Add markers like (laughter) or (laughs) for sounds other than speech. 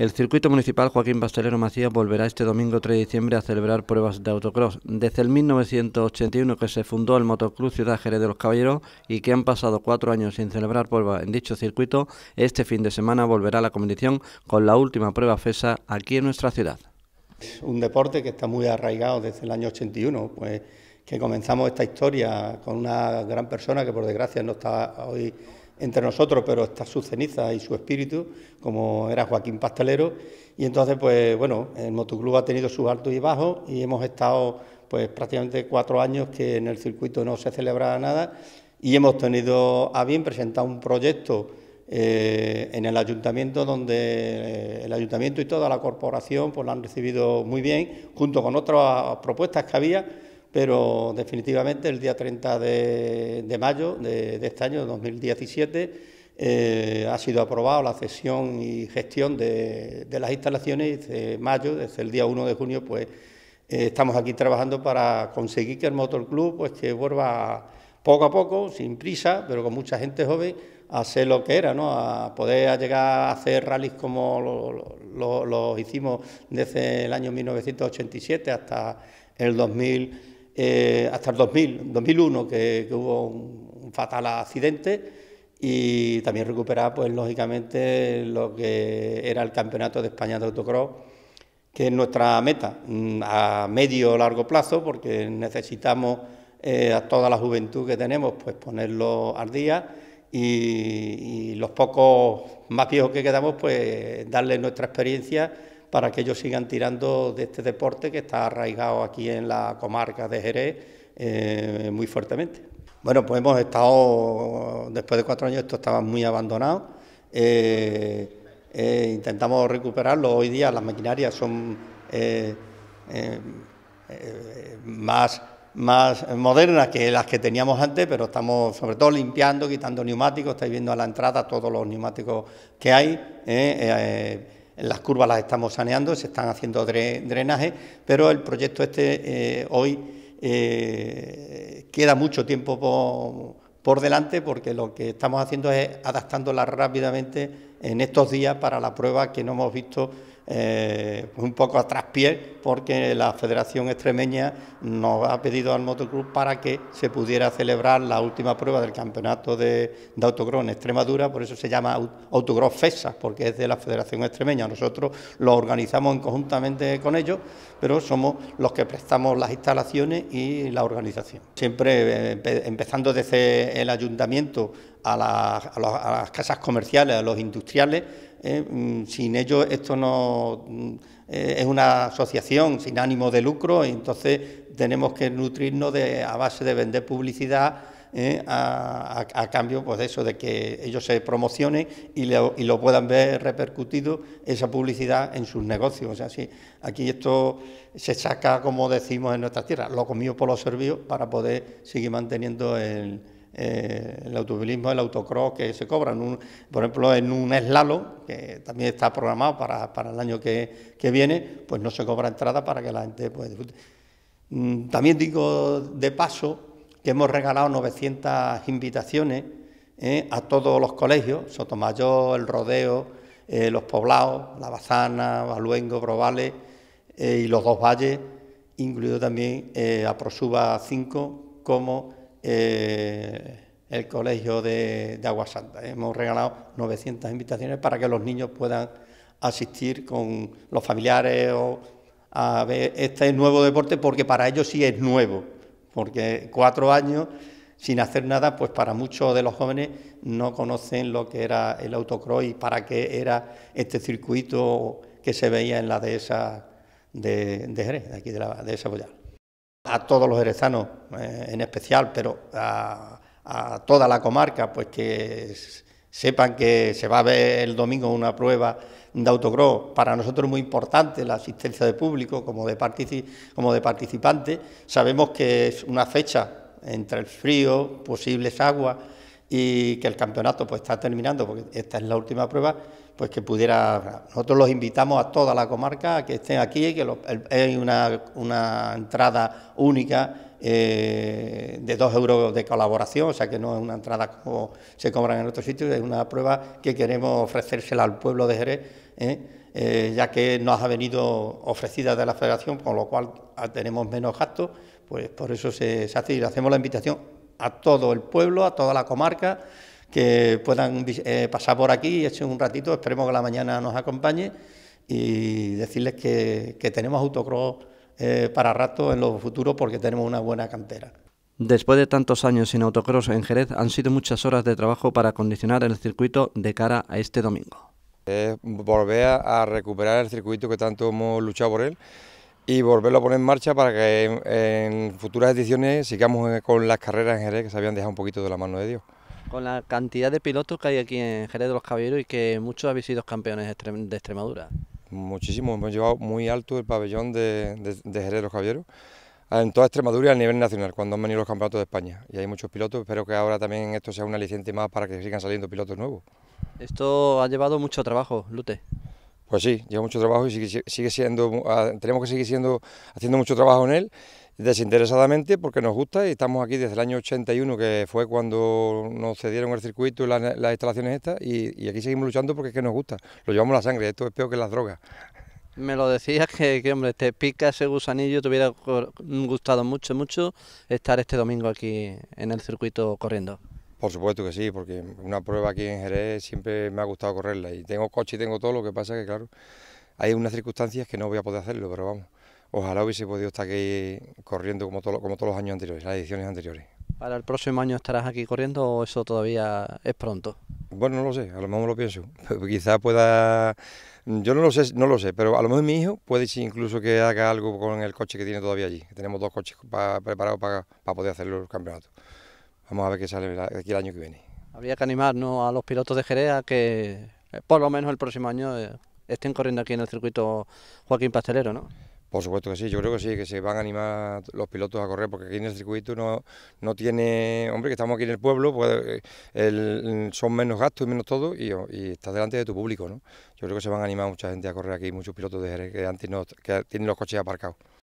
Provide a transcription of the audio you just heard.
El circuito municipal Joaquín Bastelero Macías volverá este domingo 3 de diciembre a celebrar pruebas de autocross. Desde el 1981 que se fundó el Motoclub Ciudad Jerez de los Caballeros y que han pasado cuatro años sin celebrar pruebas en dicho circuito, este fin de semana volverá a la competición con la última prueba FESA aquí en nuestra ciudad. Un deporte que está muy arraigado desde el año 81, pues que comenzamos esta historia con una gran persona que por desgracia no está hoy entre nosotros, pero está su ceniza y su espíritu, como era Joaquín Pastelero. Y entonces, pues bueno, el motoclub ha tenido sus altos y bajos y hemos estado pues prácticamente cuatro años que en el circuito no se celebraba nada y hemos tenido a bien presentar un proyecto eh, en el ayuntamiento donde eh, el ayuntamiento y toda la corporación pues lo han recibido muy bien, junto con otras propuestas que había pero definitivamente el día 30 de, mayo de, este año, 2017, eh, ha sido aprobado la cesión y gestión de, las instalaciones desde mayo, desde el día 1 de junio, pues eh, estamos aquí trabajando para conseguir que el Motor Club pues, que vuelva poco a poco, sin prisa, pero con mucha gente joven, a hacer lo que era, ¿no? a poder llegar a hacer rallies como los hicimos desde el año 1987 hasta el 2000. Eh, hasta el 2000, 2001, que, hubo un, fatal accidente, y también recuperar, pues lógicamente, lo que era el Campeonato de España de Autocross, que es nuestra meta mm, a medio o largo plazo, porque necesitamos eh, a toda la juventud que tenemos, pues ponerlo al día. Y, y los pocos más viejos que quedamos, pues darle nuestra experiencia para que ellos sigan tirando de este deporte que está arraigado aquí en la comarca de Jerez eh, muy fuertemente. Bueno, pues hemos estado, después de cuatro años esto estaba muy abandonado, eh, eh, intentamos recuperarlo, hoy día las maquinarias son más más modernas que las que teníamos antes, pero estamos sobre todo limpiando, quitando neumáticos, estáis viendo a la entrada todos los neumáticos que hay las curvas las estamos saneando, se están haciendo drenaje... pero el proyecto este eh, hoy eh, queda mucho tiempo por, por, delante porque lo que estamos haciendo es adaptándola rápidamente en estos días para la prueba que no hemos visto eh, un poco a traspié, porque la Federación Extremeña nos ha pedido al motoclub para que se pudiera celebrar la última prueba del campeonato de, de autocross en Extremadura, por eso se llama Autocross FESA, porque es de la Federación Extremeña. Nosotros lo organizamos conjuntamente con ellos, pero somos los que prestamos las instalaciones y la organización. Siempre eh, empezando desde el ayuntamiento a las casas comerciales, a los industriales, ¿eh? Mm, sin ellos esto no mm, eh, es una asociación sin ánimo de lucro, y entonces tenemos que nutrirnos a base de vender publicidad ¿eh? a, cambio pues, de eso, de que ellos se promocionen y, lo puedan ver repercutido esa publicidad en sus negocios. O sea, sí, aquí esto se saca, como decimos en nuestra tierra lo comido por lo servido para poder seguir manteniendo el, eh, el automovilismo, el autocross que se cobran. Un, por ejemplo, en un eslalo, que también está programado para, el año que, viene, pues no se cobra entrada para que la gente pues, disfrute. Mm, también digo de paso que hemos regalado 900 invitaciones eh, a todos los colegios, Sotomayor, El Rodeo, eh, Los Poblados, La Bazana, Baluengo, Provales y los dos valles, incluido también a Prosuba 5 como eh, el colegio de, de Hemos regalado 900 invitaciones para que los niños puedan asistir con los familiares o a ver este nuevo deporte, porque para ellos sí es nuevo, porque cuatro años sin hacer nada, pues para muchos de los jóvenes no conocen lo que era el autocross y para qué era este circuito que se veía en la dehesa de, de Jerez, aquí de la dehesa Boyal a todos los herezanos eh, en especial, pero a, toda la comarca, pues que sepan que se va a ver el domingo una prueba de autocross, para nosotros muy importante la asistencia de público como de, como de participante, sabemos que es una fecha entre el frío, posibles aguas y que el campeonato pues está terminando, porque esta es la última prueba, pues que pudiera... Nosotros los invitamos a toda la comarca a que estén aquí, que hay una, entrada única eh, de dos euros de colaboración, o sea que no es una entrada como se cobran en otros sitios, es una prueba que queremos ofrecérsela al pueblo de Jerez. ¿eh? Eh, ya que nos ha venido ofrecida de la Federación, con lo cual tenemos menos gastos, pues por eso se, se hace y le hacemos la invitación a todo el pueblo, a toda la comarca, que puedan eh, pasar por aquí y echen un ratito. Esperemos que la mañana nos acompañe y decirles que, tenemos autocross eh, para rato en los futuros... porque tenemos una buena cantera. Después de tantos años sin autocross en Jerez, han sido muchas horas de trabajo para condicionar el circuito de cara a este domingo. volver a recuperar el circuito que tanto hemos luchado por él y volverlo a poner en marcha para que en futuras ediciones sigamos con las carreras en Jerez que se habían dejado un poquito de la mano de Dios. Con la cantidad de pilotos que hay aquí en Jerez de los Caballeros y que muchos habéis sido campeones de Extremadura. Muchísimo, hemos llevado muy alto el pabellón de, de, Jerez de los Caballeros en toda Extremadura y a nivel nacional, cuando han venido los campeonatos de España. Y hay muchos pilotos, espero que ahora también esto sea una licencia más para que sigan saliendo pilotos nuevos. Esto ha llevado mucho trabajo, Lute. Pues sí, lleva mucho trabajo y sigue, sigue siendo, ah, tenemos que seguir siendo, haciendo mucho trabajo en él desinteresadamente porque nos gusta y estamos aquí desde el año 81 que fue cuando nos cedieron el circuito y las, instalaciones estas y, aquí seguimos luchando porque es que nos gusta, lo llevamos la sangre, esto es peor que las drogas. Me lo decías que, que hombre, te pica ese gusanillo, te hubiera gustado mucho, mucho estar este domingo aquí en el circuito corriendo. Por supuesto que sí, porque una prueba aquí en Jerez siempre me ha gustado correrla y tengo coche y tengo todo, lo que pasa que claro, hay unas circunstancias que no voy a poder hacerlo, pero vamos ojalá hubiese podido estar aquí corriendo como, como todos los años anteriores, las ediciones anteriores. ¿Para el próximo año estarás aquí corriendo o eso todavía es pronto? Bueno, no lo sé, a lo mejor lo pienso. (laughs) ...quizá pueda, yo no lo sé, no lo sé, pero a lo mejor mi hijo puede incluso que haga algo con el coche que tiene todavía allí. Tenemos dos coches preparados para poder hacer los campeonatos. Vamos a ver qué sale aquí el año que viene. Habría que animarnos a los pilotos de Jerez que eh, por lo menos el próximo año eh, estén corriendo aquí en el circuito Joaquín Pastelero, ¿no? Por supuesto que sí, yo creo que sí, que se van a animar los pilotos a correr, porque aquí en el circuito no, no tiene, hombre, que estamos aquí en el pueblo, pues eh, son menos gastos y menos todo, y, estás delante de tu público, ¿no? Yo creo que se van a animar mucha gente a correr aquí, muchos pilotos de Jerez que antes no, que tienen los coches aparcados.